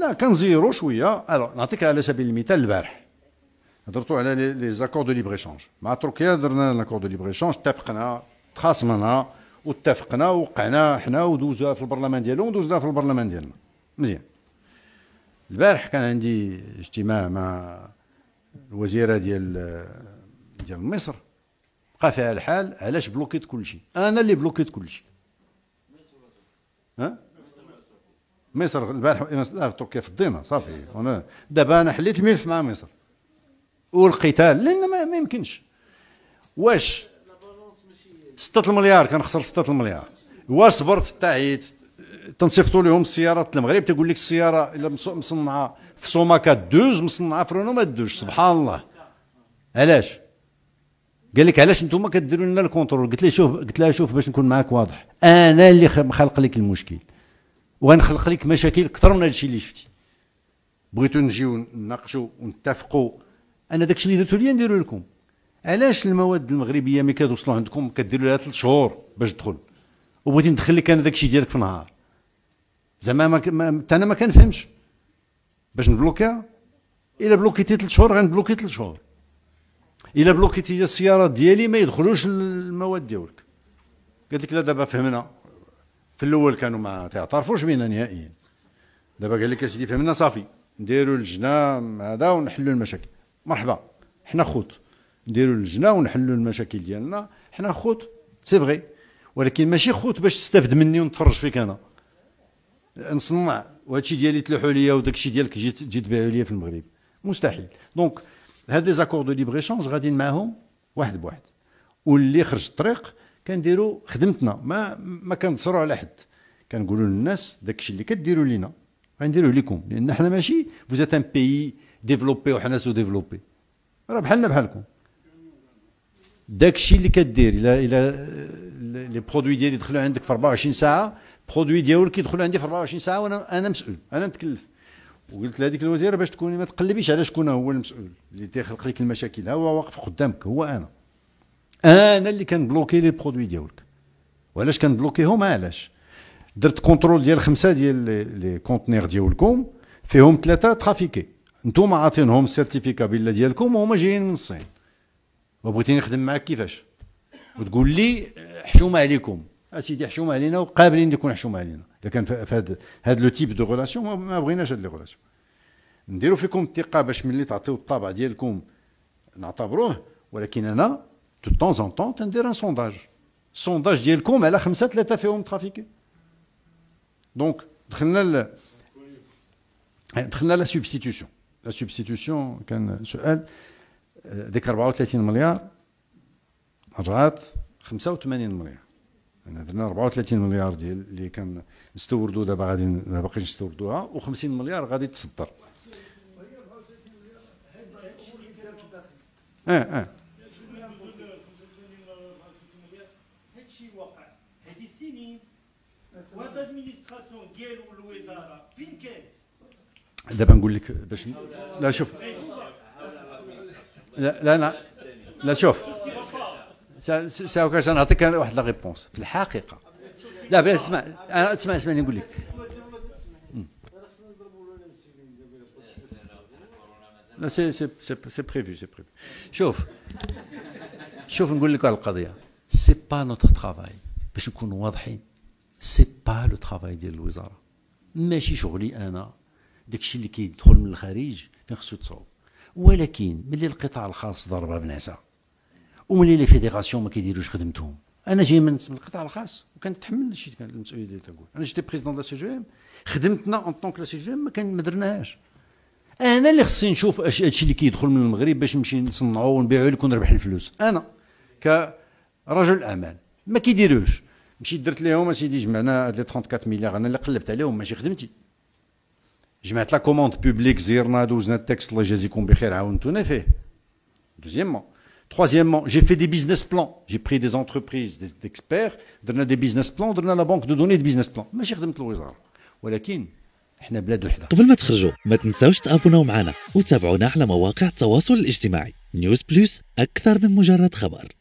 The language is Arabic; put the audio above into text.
لا كنزيرو شويه الوغ نعطيك على سبيل المثال البارح هضرتو على لي زاكور دو ليبر ايشانج مع تركيا درنا لاكور دو ليبر ايشانج اتفقنا تخاصمنا واتفقنا وقعنا حنا ودوزها في البرلمان ديالهم ودوزها في البرلمان ديالنا مزيان البارح كان عندي اجتماع مع الوزيره ديال ديال مصر بقى فيها الحال علاش بلوكيت كلشي انا اللي بلوكيت كلشي ها مصر البارح تركيا في الضيمه صافي دابا انا حليت ملف مع مصر والقتال لان ما يمكنش واش 6 المليار كنخسر 6 المليار واش صبرت تعيت تنصيفطوا لهم السيارات المغرب تيقول لك السياره الا مصنعه في سوماكا دوز مصنعه في رونو ما دوز سبحان الله علاش قال لك علاش انتم كديروا لنا الكونترول قلت له شوف قلت لها شوف باش نكون معاك واضح انا اللي خلق لك المشكل وغنخلق لك مشاكل اكثر من هادشي اللي شفتي بغيتو نجيو نناقشوا ونتفقوا انا داكشي اللي درتو ليا نديرو لكم علاش المواد المغربيه ملي كتوصلوا عندكم كديروا لها ثلاث شهور باش تدخل وبغيتي ندخل لك انا داكشي ديالك في نهار زعما ما حتى انا ما كنفهمش باش نبلوكيها الا بلوكيتي ثلاث شهور غنبلوكي ثلاث شهور الا بلوكيتي السياره ديالي ما يدخلوش المواد ديالك قالت لك لا دابا فهمنا في الاول كانوا ما تعترفوش بينا نهائيا دابا قال لك اسيدي فهمنا صافي نديروا اللجنه هذا ونحلوا المشاكل مرحبا حنا خوت نديروا اللجنه ونحلوا المشاكل ديالنا حنا خوت سي فغي ولكن ماشي خوت باش تستافد مني ونتفرج فيك انا نصنع وهادشي ديالي تلوحوا ليا وداكشي ديالك جيت جيت تبيعوا ليا في المغرب مستحيل دونك هاد لي زاكور دو ليبر ايشونج غاديين معاهم واحد بواحد واللي خرج الطريق كنديروا خدمتنا ما ما كنتصروا على حد كنقولوا للناس داكشي اللي كديروا لينا غنديروه لكم لان حنا ماشي فوزيت ان بيي ديفلوبي وحنا سو ديفلوبي راه بحالنا بحالكم داكشي اللي كدير الا الا آه، لي برودوي ديالي يدخلوا عندك في 24 ساعه برودوي ديالك يدخلوا عندي في 24 ساعه وانا انا مسؤول انا متكلف وقلت لهذيك الوزيره باش تكوني ما تقلبيش على شكون هو المسؤول اللي تيخلق لك المشاكل هو واقف قدامك هو انا انا اللي كنبلوكي لي برودوي ديالك وعلاش كنبلوكيهم علاش درت كونترول ديال خمسه ديال لي كونتينر ديالكم فيهم ثلاثه ترافيكي نتوما عاطينهم السيرتيفيكا بلا ديالكم وهما جايين من الصين وبغيتيني نخدم معاك كيفاش وتقول لي حشومه عليكم اسيدي حشومه علينا وقابلين يكون حشومه علينا اذا كان في هذا هذا لو تيب دو غولاسيون ما بغيناش هاد لي غولاسيون نديرو فيكم الثقه باش ملي تعطيو الطابع ديالكم نعتبروه ولكن انا de temps en temps as un sondage sondage ديالكم على la فيهم substitution. دونك دخلنا دخلنا لا substitution. لا 85 انا درنا 34 مليار ديال اللي كان نستوردو دابا غادي ما 50 مليار غادي تصدر اه سنين والادمنستراسيون ديالو الوزاره فين كانت دابا نقول لك باش لا شوف لا لا لا, لا شوف ساوكاش نعطيك واحد لا ريبونس في الحقيقه لا بس اسمع اسمع اسمع نقول لك لا سي سي سي بريفي سي بريفي شوف شوف نقول لك على القضيه سي با نوتر ترافاي باش نكونوا واضحين سي با لو ترافاي ديال الوزاره ماشي شغلي انا داكشي اللي كيدخل من الخارج فين خصو تصوب ولكن ملي القطاع الخاص ضربه بنعسه وملي لي فيديراسيون ما كيديروش خدمتهم انا جاي من القطاع الخاص وكنتحمل الشيء المسؤوليه ديال تقول انا جيتي بريزيدون لا سي جي ام خدمتنا ان طونك لا سي جي ام ما كان ما درناهاش انا اللي خصني نشوف اش هادشي اللي كيدخل من المغرب باش نمشي نصنعو ونبيعو لك ونربح الفلوس انا كرجل اعمال ما كيديروش مشيت درت لهم اسيدي جمعنا هاد لي 34 مليار انا اللي قلبت عليهم ماشي خدمتي جمعت لا كوموند بوبليك زيرنا دوزنا التكست الله يجازيكم بخير عاونتونا فيه دوزيامون Troisièmement, j'ai fait des business plans. J'ai pris des entreprises, des experts, درنا des business plans, درنا la banque de données de business plans. ماشي خدمة الوزارة ولكن احنا بلاد وحدة. قبل ما تخرجوا ما تنساوش تابوناو معنا وتابعونا على مواقع التواصل الاجتماعي. نيوز بلس أكثر من مجرد خبر.